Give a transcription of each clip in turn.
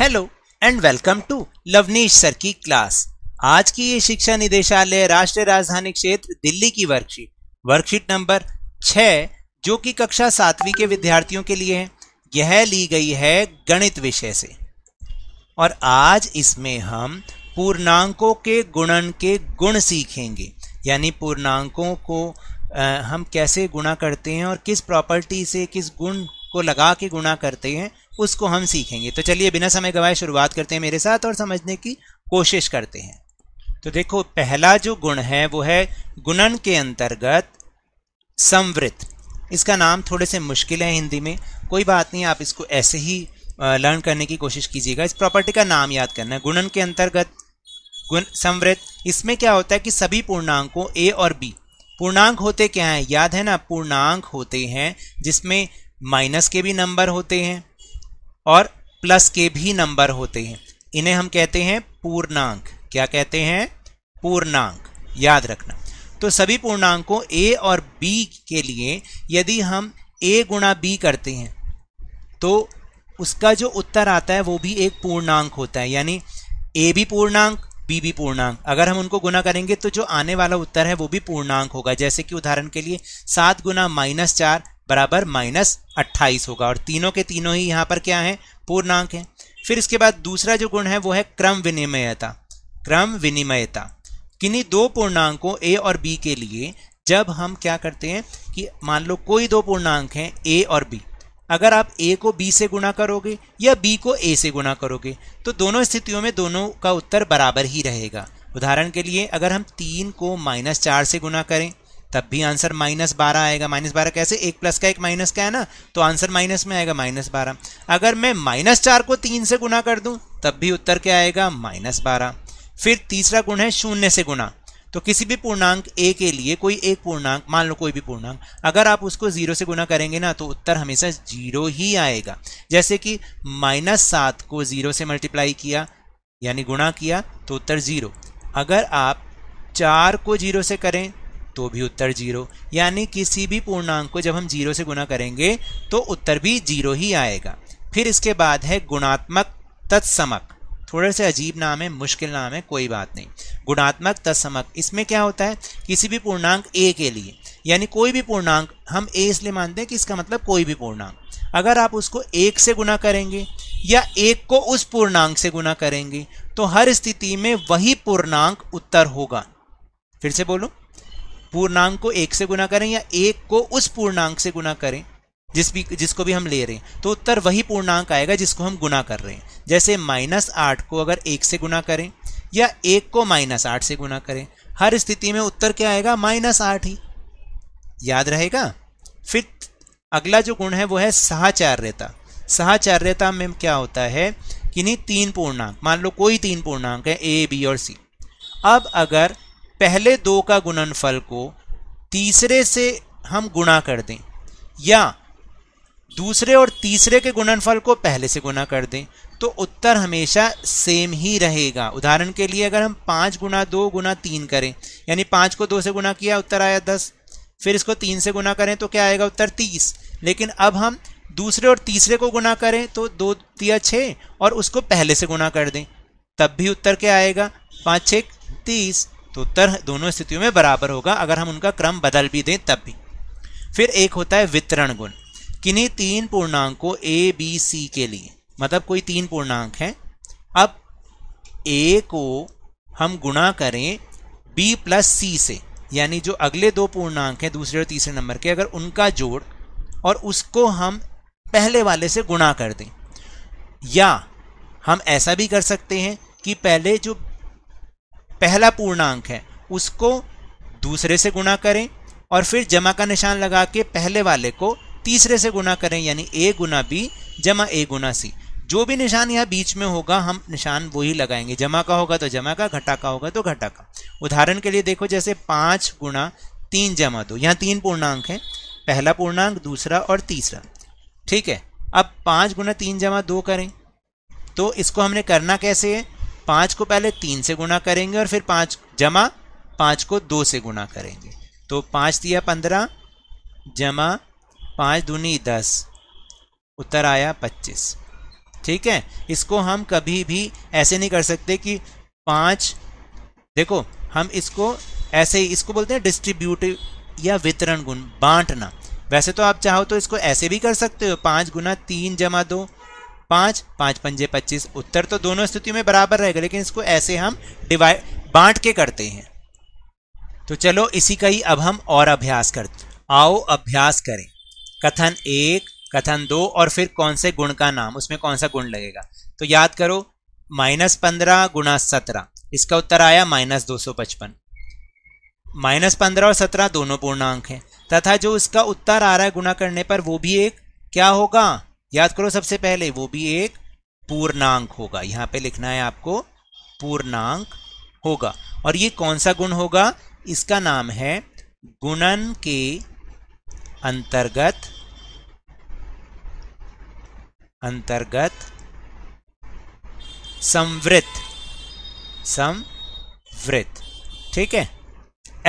hello and welcome to Lovneesh sir की class आज की ये शिक्षा निदेशालय राष्ट्रीय राजधानी क्षेत्र दिल्ली की वर्कशीट वर्कशीट नंबर छः जो कि कक्षा सातवीं के विद्यार्थियों के लिए है यह ली गई है गणित विषय से और आज इसमें हम पूर्णांकों के गुणन के गुण सीखेंगे यानी पूर्णांकों को आ, हम कैसे गुणा करते हैं और किस प्रॉपर्टी से किस गुण को लगा के गुणा करते हैं उसको हम सीखेंगे तो चलिए बिना समय गवाए शुरुआत करते हैं मेरे साथ और समझने की कोशिश करते हैं तो देखो पहला जो गुण है वो है गुणन के अंतर्गत संवृत इसका नाम थोड़े से मुश्किल है हिंदी में कोई बात नहीं आप इसको ऐसे ही लर्न करने की कोशिश कीजिएगा इस प्रॉपर्टी का नाम याद करना है गुणन के अंतर्गत गुण संवृत इसमें क्या होता है कि सभी पूर्णांकों ए और बी पूर्णांक होते क्या हैं याद है ना पूर्णांक होते हैं जिसमें माइनस के भी नंबर होते हैं और प्लस के भी नंबर होते हैं इन्हें हम कहते हैं पूर्णांक क्या कहते हैं पूर्णांक याद रखना तो सभी पूर्णांकों ए और बी के लिए यदि हम ए गुणा बी करते हैं तो उसका जो उत्तर आता है वो भी एक पूर्णांक होता है यानी ए भी पूर्णांक बी भी पूर्णांक अगर हम उनको गुना करेंगे तो जो आने वाला उत्तर है वो भी पूर्णांक होगा जैसे कि उदाहरण के लिए सात गुना माइनस चार बराबर माइनस अट्ठाईस होगा और तीनों के तीनों ही यहाँ पर क्या है पूर्णांक है फिर इसके बाद दूसरा जो गुण है वो है क्रम विनिमयता क्रम विनिमयता किन्हीं दो पूर्णांकों ए और बी के लिए जब हम क्या करते हैं कि मान लो कोई दो पूर्णांक हैं ए और बी अगर आप ए को बी से गुणा करोगे या बी को ए से गुणा करोगे तो दोनों स्थितियों में दोनों का उत्तर बराबर ही रहेगा उदाहरण के लिए अगर हम तीन को माइनस चार से गुणा करें तब भी आंसर माइनस बारह आएगा माइनस बारह कैसे एक प्लस का एक माइनस का है ना तो आंसर माइनस में आएगा माइनस बारह अगर मैं माइनस चार को तीन से गुना कर दूँ तब भी उत्तर क्या आएगा माइनस बारह फिर तीसरा गुण है शून्य से गुना तो किसी भी पूर्णांक ए के लिए कोई एक पूर्णांक मान लो कोई भी पूर्णांक अगर आप उसको जीरो से गुना करेंगे ना तो उत्तर हमेशा जीरो ही आएगा जैसे कि माइनस सात को जीरो से मल्टीप्लाई किया यानी गुणा किया तो उत्तर जीरो अगर आप चार को जीरो से करें तो भी उत्तर जीरो यानी किसी भी पूर्णांक को जब हम जीरो से गुना करेंगे तो उत्तर भी जीरो ही आएगा फिर इसके बाद है गुणात्मक तत्समक थोड़े से अजीब नाम है मुश्किल नाम है कोई बात नहीं गुणात्मक तत्समक इसमें क्या होता है किसी भी पूर्णांक ए के लिए यानी कोई भी पूर्णांक हम ए इसलिए मानते हैं कि इसका मतलब कोई भी पूर्णांक अगर आप उसको एक से गुना करेंगे या एक को उस पूर्णांक से गुना करेंगे तो हर स्थिति में वही पूर्णांक उत्तर होगा फिर से बोलूँ पूर्णांक को एक से गुना करें या एक को उस पूर्णांक से गुना करें जिस भी जिसको भी हम ले रहे हैं तो उत्तर वही पूर्णांक आएगा जिसको हम गुना कर रहे हैं जैसे माइनस आठ को अगर एक से गुना करें या एक को माइनस आठ से गुना करें हर स्थिति में उत्तर क्या आएगा माइनस आठ ही याद रहेगा फिर अगला जो गुण है वो है सहाचार्यता सहाचार्यता में क्या होता है कि नहीं तीन पूर्णांक मान लो कोई तीन पूर्णांक है ए बी और सी अब अगर पहले दो का गुणनफल को तीसरे से हम गुणा कर दें या दूसरे और तीसरे के गुणनफल को पहले से गुणा कर दें तो उत्तर हमेशा सेम ही रहेगा उदाहरण के लिए अगर हम पाँच गुना दो गुना तीन करें यानी पाँच को दो से गुना किया उत्तर आया दस फिर इसको तीन से गुना करें तो क्या आएगा उत्तर तीस लेकिन अब हम दूसरे और तीसरे को गुना करें तो दो दिया छः और उसको पहले से गुना कर दें तब भी उत्तर क्या आएगा पाँच छः तीस तो उत्तर दोनों स्थितियों में बराबर होगा अगर हम उनका क्रम बदल भी दें तब भी फिर एक होता है वितरण गुण किन्हीं तीन पूर्णांकों ए बी सी के लिए मतलब कोई तीन पूर्णांक हैं अब ए को हम गुणा करें बी प्लस सी से यानी जो अगले दो पूर्णांक हैं दूसरे और तीसरे नंबर के अगर उनका जोड़ और उसको हम पहले वाले से गुणा कर दें या हम ऐसा भी कर सकते हैं कि पहले जो पहला पूर्णांक है उसको दूसरे से गुणा करें और फिर जमा का निशान लगा के पहले वाले को तीसरे से गुणा करें यानी ए गुना बी जमा ए गुना सी जो भी निशान यहाँ बीच में होगा हम निशान वही लगाएंगे जमा का होगा तो जमा का घटा का होगा तो घटा का उदाहरण के लिए देखो जैसे पाँच गुणा तीन जमा दो यहाँ तीन पूर्णांक है पहला पूर्णांक दूसरा और तीसरा ठीक है अब पाँच गुना तीन जमा दो करें तो इसको हमने करना कैसे है पाँच को पहले तीन से गुणा करेंगे और फिर पाँच जमा पाँच को दो से गुणा करेंगे तो पाँच दिया पंद्रह जमा पाँच दूनी दस उत्तर आया पच्चीस ठीक है इसको हम कभी भी ऐसे नहीं कर सकते कि पाँच देखो हम इसको ऐसे ही इसको बोलते हैं डिस्ट्रीब्यूटिव या वितरण गुण बांटना वैसे तो आप चाहो तो इसको ऐसे भी कर सकते हो पाँच गुना तीन जमा दो पाँच पाँच पंजे पच्चीस उत्तर तो दोनों स्थितियों में बराबर रहेगा लेकिन इसको ऐसे हम डिवाइड बांट के करते हैं तो चलो इसी का ही अब हम और अभ्यास कर आओ अभ्यास करें कथन एक कथन दो और फिर कौन से गुण का नाम उसमें कौन सा गुण लगेगा तो याद करो माइनस पंद्रह गुणा सत्रह इसका उत्तर आया माइनस दो सौ पचपन माइनस पंद्रह और सत्रह दोनों पूर्णांक हैं तथा जो इसका उत्तर आ रहा है गुणा करने पर वो भी एक क्या होगा याद करो सबसे पहले वो भी एक पूर्णांक होगा यहां पे लिखना है आपको पूर्णांक होगा और ये कौन सा गुण होगा इसका नाम है गुणन के अंतर्गत अंतर्गत संवृत संवृत ठीक है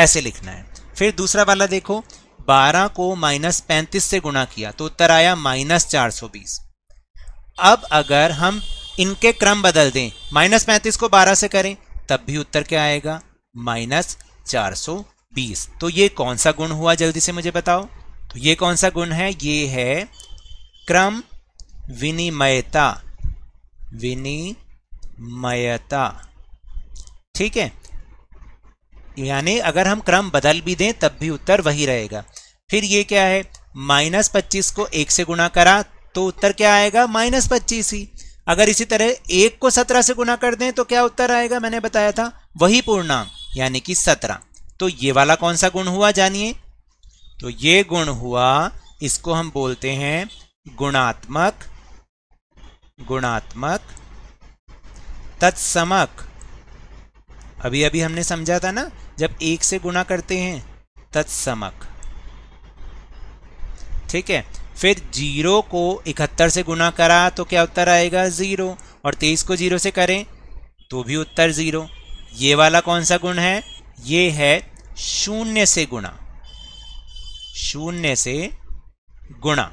ऐसे लिखना है फिर दूसरा वाला देखो 12 को माइनस पैंतीस से गुणा किया तो उत्तर आया माइनस चार सौ बीस अब अगर हम इनके क्रम बदल दें माइनस पैंतीस को 12 से करें तब भी उत्तर क्या आएगा माइनस चार सौ बीस तो ये कौन सा गुण हुआ जल्दी से मुझे बताओ तो ये कौन सा गुण है ये है क्रम विनिमयता विनिमयता ठीक है यानी अगर हम क्रम बदल भी दें तब भी उत्तर वही रहेगा फिर ये क्या है माइनस पच्चीस को एक से गुणा करा तो उत्तर क्या आएगा माइनस पच्चीस ही अगर इसी तरह एक को सत्रह से गुणा कर दें तो क्या उत्तर आएगा मैंने बताया था वही पूर्णांक यानी कि सत्रह तो ये वाला कौन सा गुण हुआ जानिए तो ये गुण हुआ इसको हम बोलते हैं गुणात्मक गुणात्मक तत्समक अभी अभी हमने समझा था ना जब एक से गुणा करते हैं तत्समक ठीक है फिर जीरो को इकहत्तर से गुणा करा तो क्या उत्तर आएगा ज़ीरो और तेईस को जीरो से करें तो भी उत्तर ज़ीरो ये वाला कौन सा गुण है ये है शून्य से गुणा शून्य से गुणा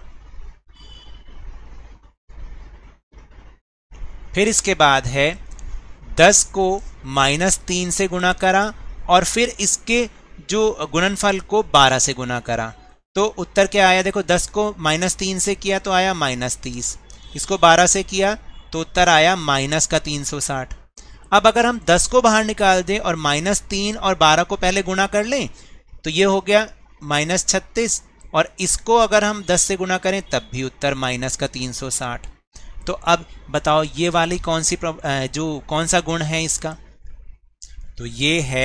फिर इसके बाद है दस को माइनस तीन से गुणा करा और फिर इसके जो गुणनफल को बारह से गुणा करा तो उत्तर क्या आया देखो दस को माइनस तीन से किया तो आया माइनस तीस इसको बारह से किया तो उत्तर आया माइनस का तीन सौ साठ अब अगर हम दस को बाहर निकाल दें और माइनस तीन और बारह को पहले गुणा कर लें तो ये हो गया माइनस छत्तीस और इसको अगर हम दस से गुणा करें तब भी उत्तर माइनस का तीन सौ साठ तो अब बताओ ये वाली कौन सी जो कौन सा गुण है इसका तो ये है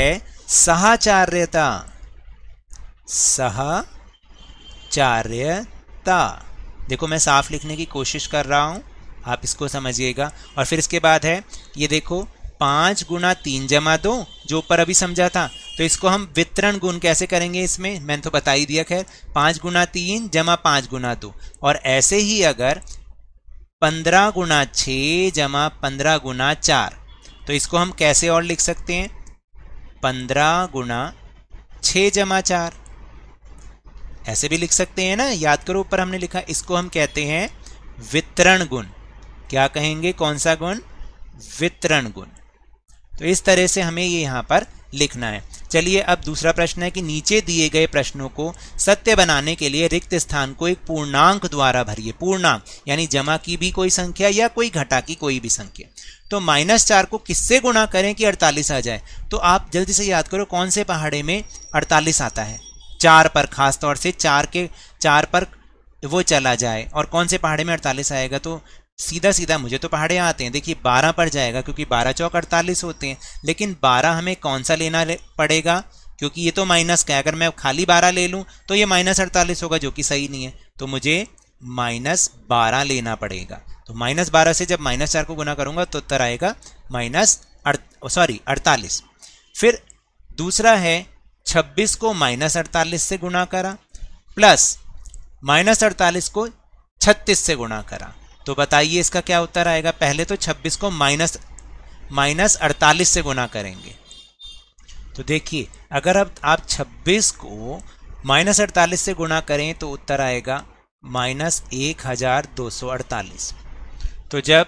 सहाचार्यता सहचार्यता देखो मैं साफ लिखने की कोशिश कर रहा हूँ आप इसको समझिएगा और फिर इसके बाद है ये देखो पाँच गुना तीन जमा दो जो ऊपर अभी समझा था तो इसको हम वितरण गुण कैसे करेंगे इसमें मैंने तो बता ही दिया खैर पाँच गुना तीन जमा पाँच गुना दो और ऐसे ही अगर पंद्रह गुना छ जमा पंद्रह गुना चार तो इसको हम कैसे और लिख सकते हैं पंद्रह गुणा छः जमा चार ऐसे भी लिख सकते हैं ना याद करो ऊपर हमने लिखा इसको हम कहते हैं वितरण गुण क्या कहेंगे कौन सा गुण वितरण गुण तो इस तरह से हमें ये यहाँ पर लिखना है चलिए अब दूसरा प्रश्न है कि नीचे दिए गए प्रश्नों को सत्य बनाने के लिए रिक्त स्थान को एक पूर्णांक द्वारा भरिए पूर्णांक यानी जमा की भी कोई संख्या या कोई घटा की कोई भी संख्या तो माइनस चार को किससे गुणा करें कि अड़तालीस आ जाए तो आप जल्दी से याद करो कौन से पहाड़े में अड़तालीस आता है चार पर खास तौर से चार के चार पर वो चला जाए और कौन से पहाड़े में अड़तालीस आएगा तो सीधा सीधा मुझे तो पहाड़े आते हैं देखिए बारह पर जाएगा क्योंकि बारह चौक अड़तालीस होते हैं लेकिन बारह हमें कौन सा लेना ले, पड़ेगा क्योंकि ये तो माइनस का है अगर मैं खाली बारह ले लूँ तो ये माइनस अड़तालीस होगा जो कि सही नहीं है तो मुझे माइनस बारह लेना पड़ेगा तो माइनस बारह से जब माइनस चार को गुना करूंगा तो उत्तर आएगा माइनस सॉरी अड़तालीस फिर दूसरा है छब्बीस को माइनस अड़तालीस से गुना करा प्लस माइनस अड़तालीस को छत्तीस से गुना करा तो बताइए इसका क्या उत्तर आएगा पहले तो छब्बीस को माइनस माइनस अड़तालीस से गुना करेंगे तो देखिए अगर अब आप छब्बीस को माइनस अड़तालीस से गुना करें तो उत्तर आएगा माइनस एक हज़ार दो सौ अड़तालीस तो जब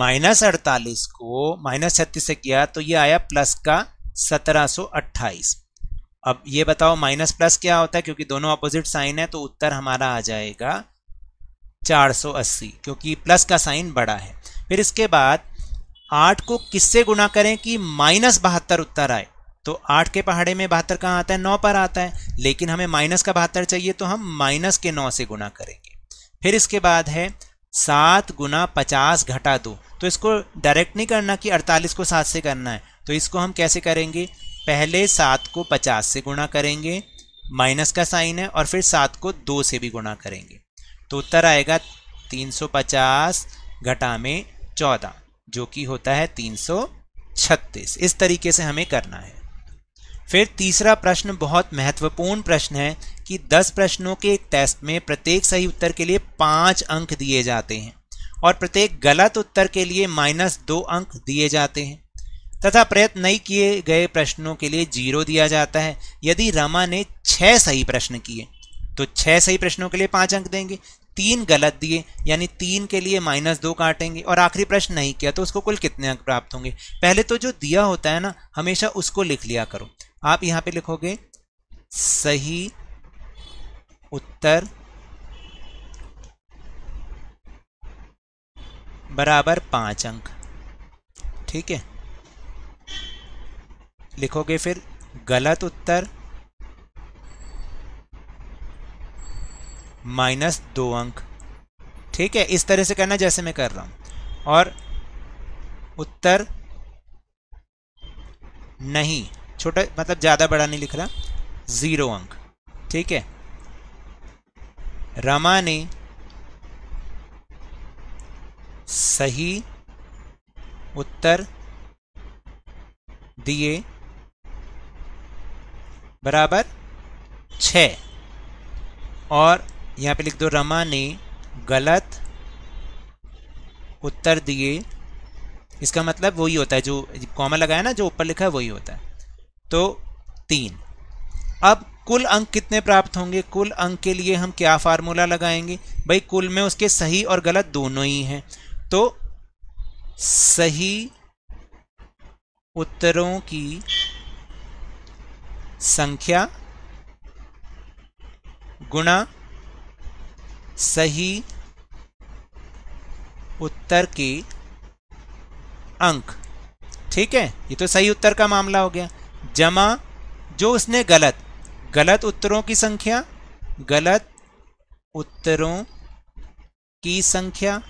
माइनस अड़तालीस को माइनस छत्तीस से किया तो ये आया प्लस का सत्रह सौ अट्ठाईस अब ये बताओ माइनस प्लस क्या होता है क्योंकि दोनों अपोजिट साइन है तो उत्तर हमारा आ जाएगा 480 क्योंकि प्लस का साइन बड़ा है फिर इसके बाद आठ को किससे गुना करें कि माइनस बहत्तर उत्तर आए तो आठ के पहाड़े में बहत्तर कहाँ आता है नौ पर आता है लेकिन हमें माइनस का बहत्तर चाहिए तो हम माइनस के नौ से गुना करेंगे फिर इसके बाद है सात गुना पचास घटा दो तो इसको डायरेक्ट नहीं करना कि अड़तालीस को सात से करना है तो इसको हम कैसे करेंगे पहले सात को पचास से गुणा करेंगे माइनस का साइन है और फिर सात को दो से भी गुणा करेंगे तो उत्तर आएगा तीन सौ पचास घटा में चौदह जो कि होता है तीन सौ छत्तीस इस तरीके से हमें करना है फिर तीसरा प्रश्न बहुत महत्वपूर्ण प्रश्न है कि 10 प्रश्नों के एक टेस्ट में प्रत्येक सही उत्तर के लिए पाँच अंक दिए जाते हैं और प्रत्येक गलत उत्तर के लिए माइनस दो अंक दिए जाते हैं तथा प्रयत्न नहीं किए गए प्रश्नों के लिए जीरो दिया जाता है यदि रमा ने छः सही प्रश्न किए तो छः सही प्रश्नों के लिए पाँच अंक देंगे तीन गलत दिए यानी तीन के लिए माइनस दो काटेंगे और आखिरी प्रश्न नहीं किया तो उसको कुल कितने अंक प्राप्त होंगे पहले तो जो दिया होता है ना हमेशा उसको लिख लिया करो आप यहाँ पे लिखोगे सही उत्तर बराबर पांच अंक ठीक है लिखोगे फिर गलत उत्तर माइनस दो अंक ठीक है इस तरह से करना जैसे मैं कर रहा हूं और उत्तर नहीं छोटा मतलब ज़्यादा बड़ा नहीं लिख रहा ज़ीरो अंक ठीक है रमा ने सही उत्तर दिए बराबर छ और यहाँ पे लिख दो रमा ने गलत उत्तर दिए इसका मतलब वही होता है जो कॉमा लगाया ना जो ऊपर लिखा है वही होता है तो तीन अब कुल अंक कितने प्राप्त होंगे कुल अंक के लिए हम क्या फार्मूला लगाएंगे भाई कुल में उसके सही और गलत दोनों ही हैं तो सही उत्तरों की संख्या गुणा सही उत्तर के अंक ठीक है ये तो सही उत्तर का मामला हो गया जमा जो उसने गलत गलत उत्तरों की संख्या गलत उत्तरों की संख्या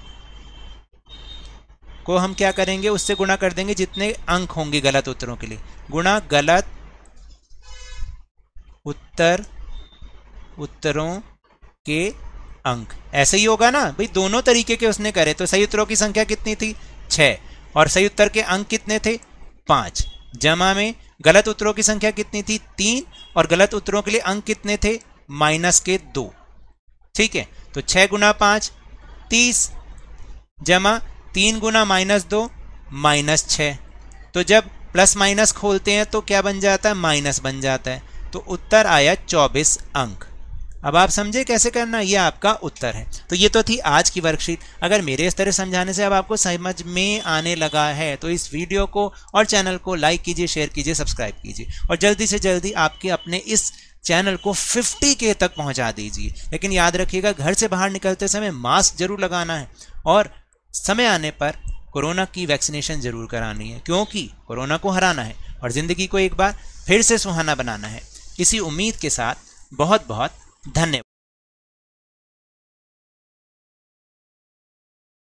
को हम क्या करेंगे उससे गुणा कर देंगे जितने अंक होंगे गलत उत्तरों के लिए गुणा गलत उत्तर उत्तरों के अंक ऐसे ही होगा ना भाई दोनों तरीके के उसने करे तो सही उत्तरों की संख्या कितनी थी छह और सही उत्तर के अंक कितने थे पांच जमा में गलत उत्तरों की संख्या कितनी थी तीन और गलत उत्तरों के लिए अंक कितने थे माइनस के दो ठीक है तो छः गुना पाँच तीस जमा तीन गुना माइनस दो माइनस छः तो जब प्लस माइनस खोलते हैं तो क्या बन जाता है माइनस बन जाता है तो उत्तर आया चौबीस अंक अब आप समझे कैसे करना ये आपका उत्तर है तो ये तो थी आज की वर्कशीट अगर मेरे इस तरह समझाने से अब आपको समझ में आने लगा है तो इस वीडियो को और चैनल को लाइक कीजिए शेयर कीजिए सब्सक्राइब कीजिए और जल्दी से जल्दी आपके अपने इस चैनल को 50 के तक पहुंचा दीजिए लेकिन याद रखिएगा घर से बाहर निकलते समय मास्क जरूर लगाना है और समय आने पर कोरोना की वैक्सीनेशन जरूर करानी है क्योंकि कोरोना को हराना है और ज़िंदगी को एक बार फिर से सुहाना बनाना है इसी उम्मीद के साथ बहुत बहुत धन्यवाद